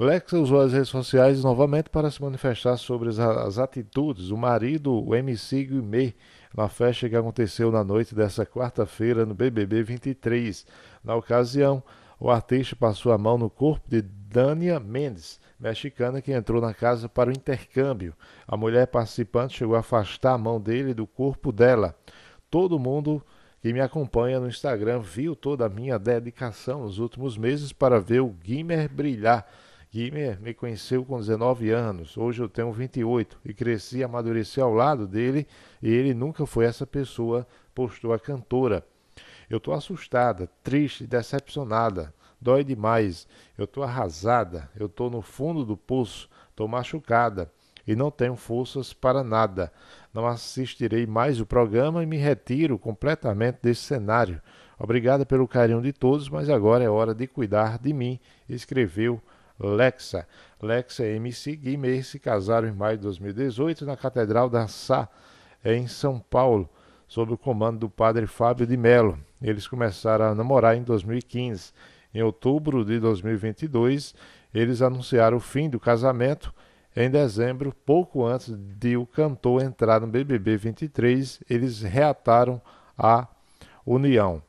Lexa usou as redes sociais novamente para se manifestar sobre as, as atitudes do marido, o MC Guimê, na festa que aconteceu na noite dessa quarta-feira no BBB 23. Na ocasião, o artista passou a mão no corpo de Dania Mendes, mexicana que entrou na casa para o intercâmbio. A mulher participante chegou a afastar a mão dele do corpo dela. Todo mundo que me acompanha no Instagram viu toda a minha dedicação nos últimos meses para ver o Guimer brilhar Guimer me, me conheceu com 19 anos, hoje eu tenho 28 e cresci, amadureci ao lado dele e ele nunca foi essa pessoa, postou a cantora. Eu estou assustada, triste, decepcionada, dói demais, eu estou arrasada, eu estou no fundo do poço, estou machucada e não tenho forças para nada. Não assistirei mais o programa e me retiro completamente desse cenário. Obrigada pelo carinho de todos, mas agora é hora de cuidar de mim, escreveu Lexa. Lexa e é MC Guimê se casaram em maio de 2018 na Catedral da Sá, em São Paulo, sob o comando do padre Fábio de Melo. Eles começaram a namorar em 2015. Em outubro de 2022, eles anunciaram o fim do casamento. Em dezembro, pouco antes de o cantor entrar no BBB 23, eles reataram a união.